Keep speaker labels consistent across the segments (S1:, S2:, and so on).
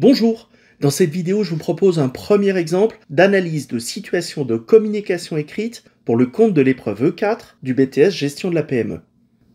S1: Bonjour Dans cette vidéo, je vous propose un premier exemple d'analyse de situation de communication écrite pour le compte de l'épreuve E4 du BTS Gestion de la PME.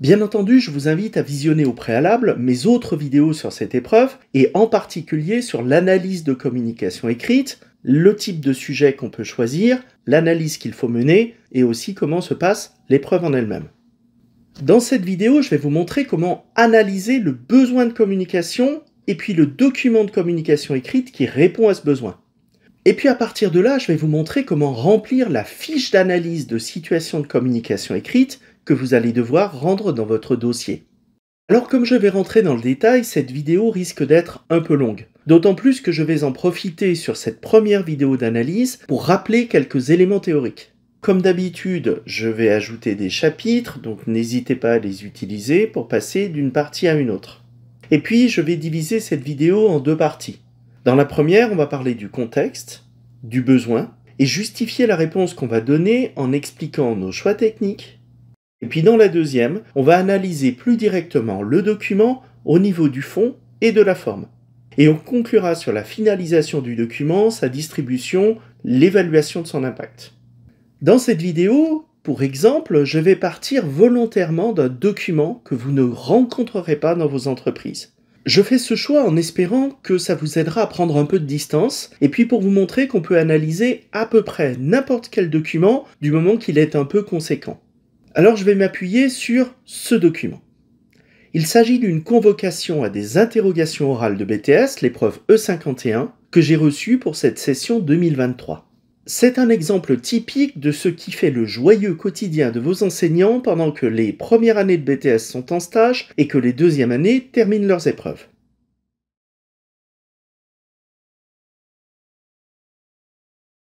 S1: Bien entendu, je vous invite à visionner au préalable mes autres vidéos sur cette épreuve, et en particulier sur l'analyse de communication écrite, le type de sujet qu'on peut choisir, l'analyse qu'il faut mener, et aussi comment se passe l'épreuve en elle-même. Dans cette vidéo, je vais vous montrer comment analyser le besoin de communication et puis le document de communication écrite qui répond à ce besoin. Et puis à partir de là, je vais vous montrer comment remplir la fiche d'analyse de situation de communication écrite que vous allez devoir rendre dans votre dossier. Alors comme je vais rentrer dans le détail, cette vidéo risque d'être un peu longue. D'autant plus que je vais en profiter sur cette première vidéo d'analyse pour rappeler quelques éléments théoriques. Comme d'habitude, je vais ajouter des chapitres, donc n'hésitez pas à les utiliser pour passer d'une partie à une autre. Et puis, je vais diviser cette vidéo en deux parties. Dans la première, on va parler du contexte, du besoin, et justifier la réponse qu'on va donner en expliquant nos choix techniques. Et puis dans la deuxième, on va analyser plus directement le document au niveau du fond et de la forme. Et on conclura sur la finalisation du document, sa distribution, l'évaluation de son impact. Dans cette vidéo, pour exemple, je vais partir volontairement d'un document que vous ne rencontrerez pas dans vos entreprises. Je fais ce choix en espérant que ça vous aidera à prendre un peu de distance, et puis pour vous montrer qu'on peut analyser à peu près n'importe quel document du moment qu'il est un peu conséquent. Alors je vais m'appuyer sur ce document. Il s'agit d'une convocation à des interrogations orales de BTS, l'épreuve E51, que j'ai reçue pour cette session 2023. C'est un exemple typique de ce qui fait le joyeux quotidien de vos enseignants pendant que les premières années de BTS sont en stage et que les deuxièmes années terminent leurs épreuves.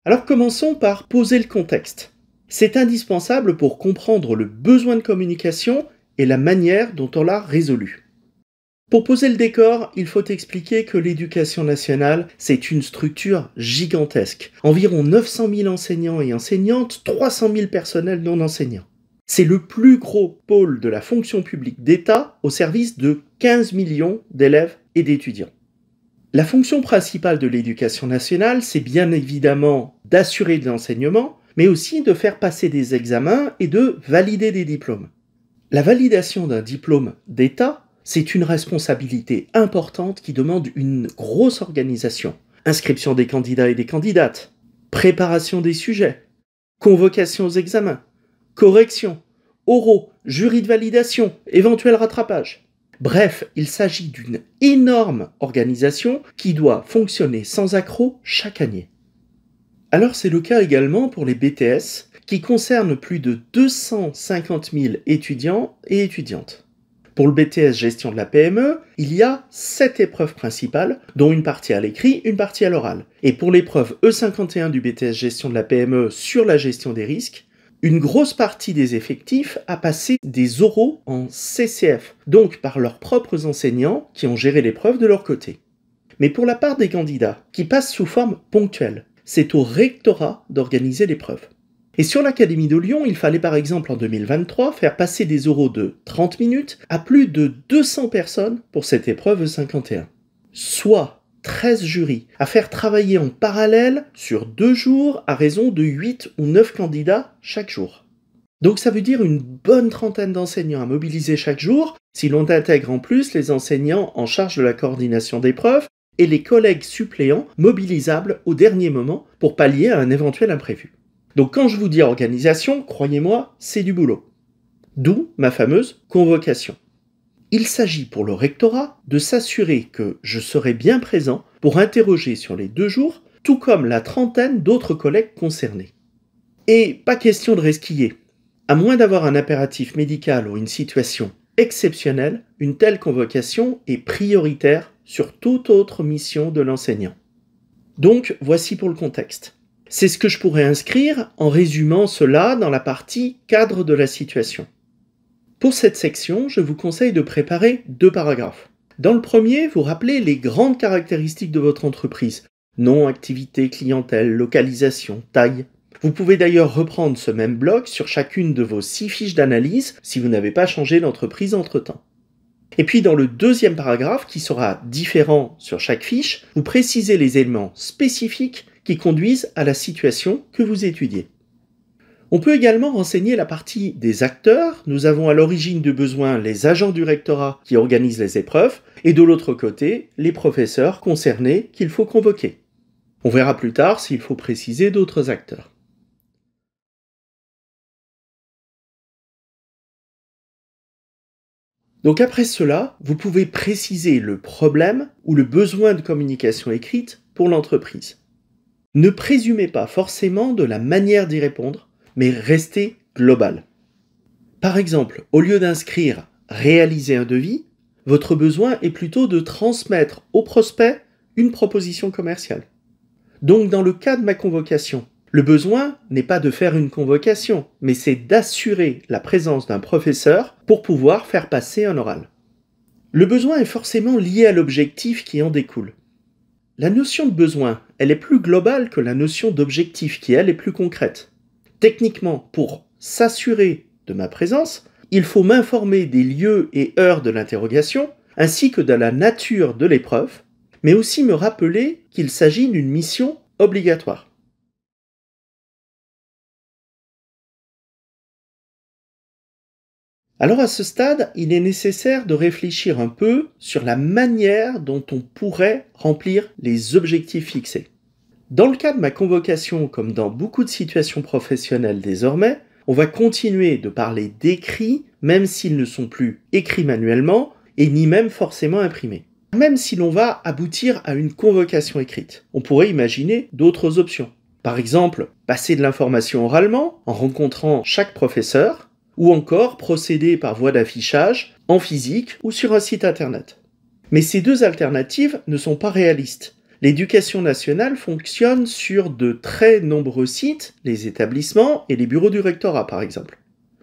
S1: Alors commençons par poser le contexte. C'est indispensable pour comprendre le besoin de communication et la manière dont on l'a résolu. Pour poser le décor, il faut expliquer que l'éducation nationale, c'est une structure gigantesque. Environ 900 000 enseignants et enseignantes, 300 000 personnels non enseignants. C'est le plus gros pôle de la fonction publique d'État au service de 15 millions d'élèves et d'étudiants. La fonction principale de l'éducation nationale, c'est bien évidemment d'assurer de l'enseignement, mais aussi de faire passer des examens et de valider des diplômes. La validation d'un diplôme d'État c'est une responsabilité importante qui demande une grosse organisation. Inscription des candidats et des candidates, préparation des sujets, convocation aux examens, correction, oraux, jury de validation, éventuel rattrapage. Bref, il s'agit d'une énorme organisation qui doit fonctionner sans accroc chaque année. Alors c'est le cas également pour les BTS, qui concernent plus de 250 000 étudiants et étudiantes. Pour le BTS gestion de la PME, il y a 7 épreuves principales, dont une partie à l'écrit, une partie à l'oral. Et pour l'épreuve E51 du BTS gestion de la PME sur la gestion des risques, une grosse partie des effectifs a passé des oraux en CCF, donc par leurs propres enseignants qui ont géré l'épreuve de leur côté. Mais pour la part des candidats, qui passent sous forme ponctuelle, c'est au rectorat d'organiser l'épreuve. Et sur l'Académie de Lyon, il fallait par exemple en 2023 faire passer des euros de 30 minutes à plus de 200 personnes pour cette épreuve 51. Soit 13 jurys à faire travailler en parallèle sur deux jours à raison de 8 ou 9 candidats chaque jour. Donc ça veut dire une bonne trentaine d'enseignants à mobiliser chaque jour, si l'on intègre en plus les enseignants en charge de la coordination d'épreuves et les collègues suppléants mobilisables au dernier moment pour pallier à un éventuel imprévu. Donc quand je vous dis organisation, croyez-moi, c'est du boulot. D'où ma fameuse convocation. Il s'agit pour le rectorat de s'assurer que je serai bien présent pour interroger sur les deux jours, tout comme la trentaine d'autres collègues concernés. Et pas question de resquiller. À moins d'avoir un impératif médical ou une situation exceptionnelle, une telle convocation est prioritaire sur toute autre mission de l'enseignant. Donc voici pour le contexte. C'est ce que je pourrais inscrire en résumant cela dans la partie cadre de la situation. Pour cette section, je vous conseille de préparer deux paragraphes. Dans le premier, vous rappelez les grandes caractéristiques de votre entreprise. Nom, activité, clientèle, localisation, taille. Vous pouvez d'ailleurs reprendre ce même bloc sur chacune de vos six fiches d'analyse si vous n'avez pas changé d'entreprise entre-temps. Et puis dans le deuxième paragraphe, qui sera différent sur chaque fiche, vous précisez les éléments spécifiques qui conduisent à la situation que vous étudiez. On peut également renseigner la partie des acteurs. Nous avons à l'origine du besoin les agents du rectorat qui organisent les épreuves et de l'autre côté les professeurs concernés qu'il faut convoquer. On verra plus tard s'il faut préciser d'autres acteurs. Donc après cela, vous pouvez préciser le problème ou le besoin de communication écrite pour l'entreprise. Ne présumez pas forcément de la manière d'y répondre, mais restez global. Par exemple, au lieu d'inscrire réaliser un devis, votre besoin est plutôt de transmettre au prospect une proposition commerciale. Donc dans le cas de ma convocation, le besoin n'est pas de faire une convocation, mais c'est d'assurer la présence d'un professeur pour pouvoir faire passer un oral. Le besoin est forcément lié à l'objectif qui en découle. La notion de besoin, elle est plus globale que la notion d'objectif qui, elle, est plus concrète. Techniquement, pour s'assurer de ma présence, il faut m'informer des lieux et heures de l'interrogation, ainsi que de la nature de l'épreuve, mais aussi me rappeler qu'il s'agit d'une mission obligatoire. Alors à ce stade, il est nécessaire de réfléchir un peu sur la manière dont on pourrait remplir les objectifs fixés. Dans le cas de ma convocation, comme dans beaucoup de situations professionnelles désormais, on va continuer de parler d'écrits, même s'ils ne sont plus écrits manuellement, et ni même forcément imprimés. Même si l'on va aboutir à une convocation écrite, on pourrait imaginer d'autres options. Par exemple, passer de l'information oralement, en rencontrant chaque professeur, ou encore procéder par voie d'affichage, en physique ou sur un site internet. Mais ces deux alternatives ne sont pas réalistes. L'éducation nationale fonctionne sur de très nombreux sites, les établissements et les bureaux du rectorat par exemple.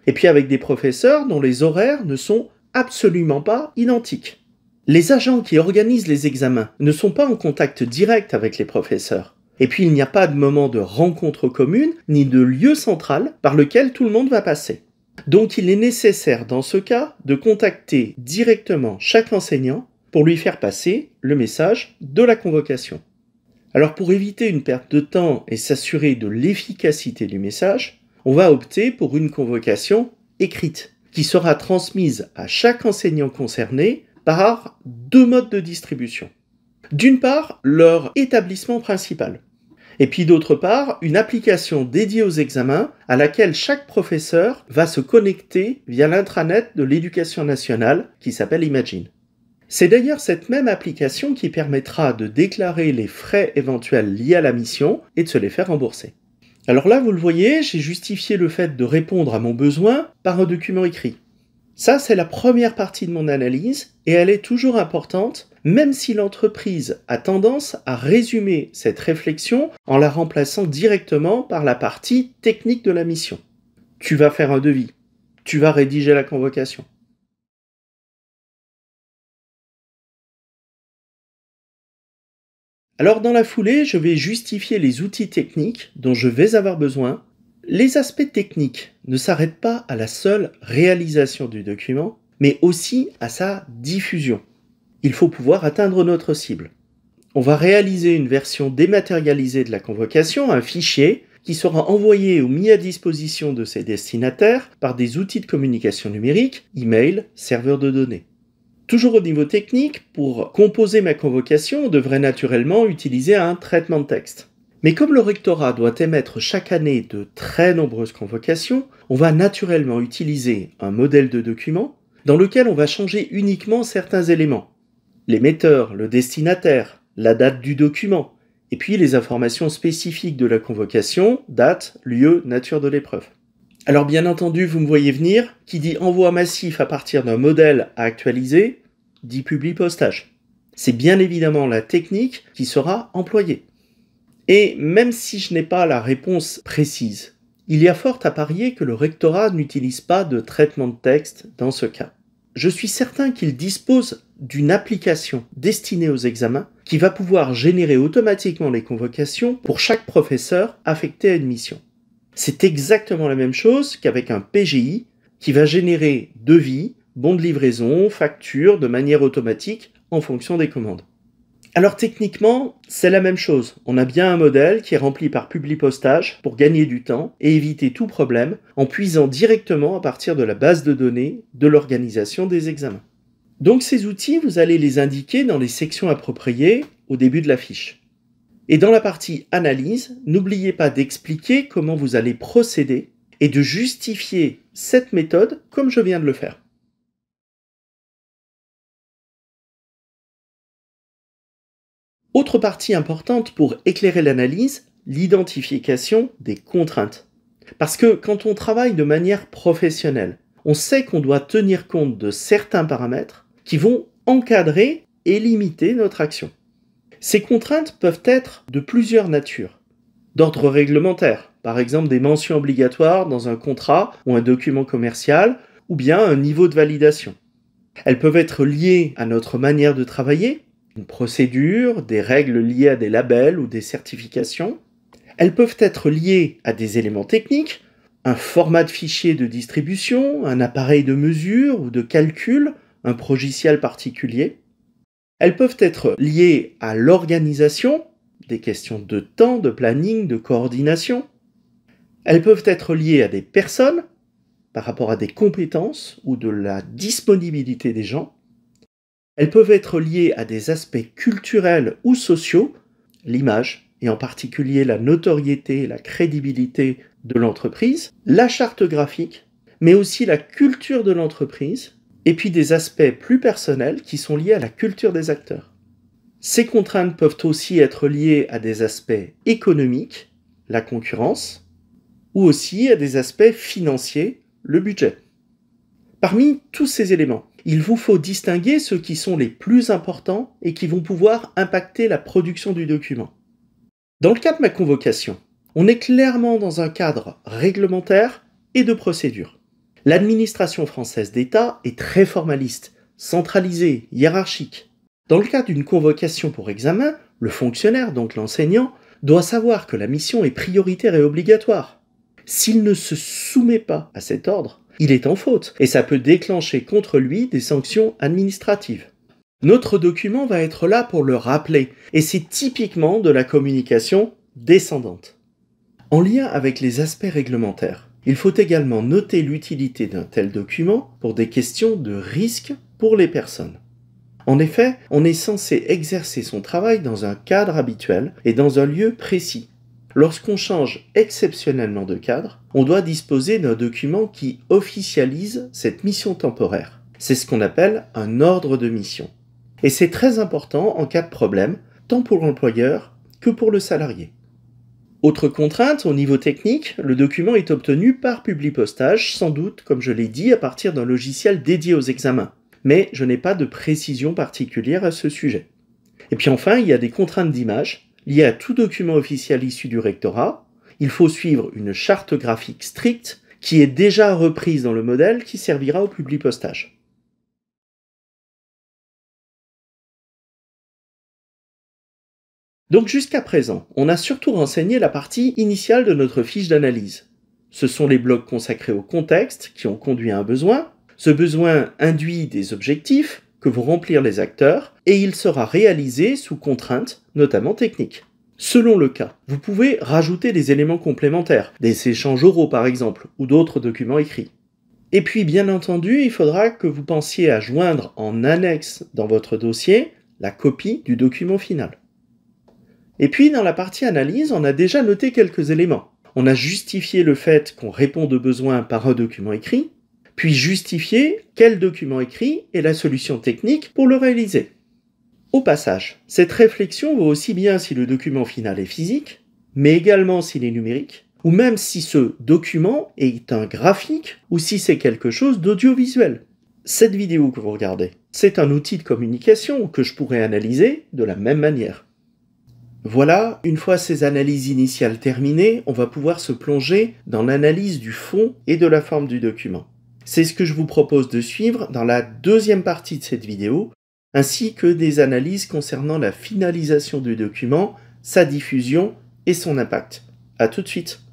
S1: Et puis avec des professeurs dont les horaires ne sont absolument pas identiques. Les agents qui organisent les examens ne sont pas en contact direct avec les professeurs. Et puis il n'y a pas de moment de rencontre commune ni de lieu central par lequel tout le monde va passer. Donc il est nécessaire dans ce cas de contacter directement chaque enseignant pour lui faire passer le message de la convocation. Alors pour éviter une perte de temps et s'assurer de l'efficacité du message, on va opter pour une convocation écrite qui sera transmise à chaque enseignant concerné par deux modes de distribution. D'une part, leur établissement principal, et puis d'autre part, une application dédiée aux examens à laquelle chaque professeur va se connecter via l'intranet de l'éducation nationale qui s'appelle Imagine. C'est d'ailleurs cette même application qui permettra de déclarer les frais éventuels liés à la mission et de se les faire rembourser. Alors là, vous le voyez, j'ai justifié le fait de répondre à mon besoin par un document écrit. Ça, c'est la première partie de mon analyse et elle est toujours importante, même si l'entreprise a tendance à résumer cette réflexion en la remplaçant directement par la partie technique de la mission. Tu vas faire un devis, tu vas rédiger la convocation, Alors dans la foulée, je vais justifier les outils techniques dont je vais avoir besoin les aspects techniques ne s'arrêtent pas à la seule réalisation du document, mais aussi à sa diffusion. Il faut pouvoir atteindre notre cible. On va réaliser une version dématérialisée de la convocation, un fichier, qui sera envoyé ou mis à disposition de ses destinataires par des outils de communication numérique, email, serveur de données. Toujours au niveau technique, pour composer ma convocation, on devrait naturellement utiliser un traitement de texte. Mais comme le rectorat doit émettre chaque année de très nombreuses convocations, on va naturellement utiliser un modèle de document dans lequel on va changer uniquement certains éléments. L'émetteur, le destinataire, la date du document, et puis les informations spécifiques de la convocation, date, lieu, nature de l'épreuve. Alors bien entendu, vous me voyez venir, qui dit envoi massif à partir d'un modèle à actualiser, dit publi-postage. C'est bien évidemment la technique qui sera employée. Et même si je n'ai pas la réponse précise, il y a fort à parier que le rectorat n'utilise pas de traitement de texte dans ce cas. Je suis certain qu'il dispose d'une application destinée aux examens qui va pouvoir générer automatiquement les convocations pour chaque professeur affecté à une mission. C'est exactement la même chose qu'avec un PGI qui va générer devis, bons de livraison, factures de manière automatique en fonction des commandes. Alors techniquement, c'est la même chose. On a bien un modèle qui est rempli par publipostage pour gagner du temps et éviter tout problème en puisant directement à partir de la base de données de l'organisation des examens. Donc ces outils, vous allez les indiquer dans les sections appropriées au début de la fiche. Et dans la partie analyse, n'oubliez pas d'expliquer comment vous allez procéder et de justifier cette méthode comme je viens de le faire. Autre partie importante pour éclairer l'analyse, l'identification des contraintes. Parce que quand on travaille de manière professionnelle, on sait qu'on doit tenir compte de certains paramètres qui vont encadrer et limiter notre action. Ces contraintes peuvent être de plusieurs natures. D'ordre réglementaire, par exemple des mentions obligatoires dans un contrat ou un document commercial, ou bien un niveau de validation. Elles peuvent être liées à notre manière de travailler, une procédure, des règles liées à des labels ou des certifications. Elles peuvent être liées à des éléments techniques, un format de fichier de distribution, un appareil de mesure ou de calcul, un progiciel particulier. Elles peuvent être liées à l'organisation, des questions de temps, de planning, de coordination. Elles peuvent être liées à des personnes, par rapport à des compétences ou de la disponibilité des gens. Elles peuvent être liées à des aspects culturels ou sociaux, l'image, et en particulier la notoriété et la crédibilité de l'entreprise, la charte graphique, mais aussi la culture de l'entreprise, et puis des aspects plus personnels qui sont liés à la culture des acteurs. Ces contraintes peuvent aussi être liées à des aspects économiques, la concurrence, ou aussi à des aspects financiers, le budget. Parmi tous ces éléments, il vous faut distinguer ceux qui sont les plus importants et qui vont pouvoir impacter la production du document. Dans le cas de ma convocation, on est clairement dans un cadre réglementaire et de procédure. L'administration française d'État est très formaliste, centralisée, hiérarchique. Dans le cas d'une convocation pour examen, le fonctionnaire, donc l'enseignant, doit savoir que la mission est prioritaire et obligatoire. S'il ne se soumet pas à cet ordre, il est en faute et ça peut déclencher contre lui des sanctions administratives. Notre document va être là pour le rappeler et c'est typiquement de la communication descendante. En lien avec les aspects réglementaires, il faut également noter l'utilité d'un tel document pour des questions de risque pour les personnes. En effet, on est censé exercer son travail dans un cadre habituel et dans un lieu précis. Lorsqu'on change exceptionnellement de cadre, on doit disposer d'un document qui officialise cette mission temporaire. C'est ce qu'on appelle un ordre de mission. Et c'est très important en cas de problème, tant pour l'employeur que pour le salarié. Autre contrainte, au niveau technique, le document est obtenu par publipostage, sans doute, comme je l'ai dit, à partir d'un logiciel dédié aux examens. Mais je n'ai pas de précision particulière à ce sujet. Et puis enfin, il y a des contraintes d'image liées à tout document officiel issu du rectorat, il faut suivre une charte graphique stricte qui est déjà reprise dans le modèle qui servira au postage. Donc jusqu'à présent, on a surtout renseigné la partie initiale de notre fiche d'analyse. Ce sont les blocs consacrés au contexte qui ont conduit à un besoin. Ce besoin induit des objectifs que vont remplir les acteurs et il sera réalisé sous contraintes, notamment techniques. Selon le cas, vous pouvez rajouter des éléments complémentaires, des échanges oraux par exemple, ou d'autres documents écrits. Et puis bien entendu, il faudra que vous pensiez à joindre en annexe dans votre dossier la copie du document final. Et puis dans la partie analyse, on a déjà noté quelques éléments. On a justifié le fait qu'on répond aux besoins par un document écrit, puis justifié quel document écrit est la solution technique pour le réaliser. Au passage, cette réflexion vaut aussi bien si le document final est physique, mais également s'il est numérique, ou même si ce document est un graphique ou si c'est quelque chose d'audiovisuel. Cette vidéo que vous regardez, c'est un outil de communication que je pourrais analyser de la même manière. Voilà, une fois ces analyses initiales terminées, on va pouvoir se plonger dans l'analyse du fond et de la forme du document. C'est ce que je vous propose de suivre dans la deuxième partie de cette vidéo, ainsi que des analyses concernant la finalisation du document, sa diffusion et son impact. A tout de suite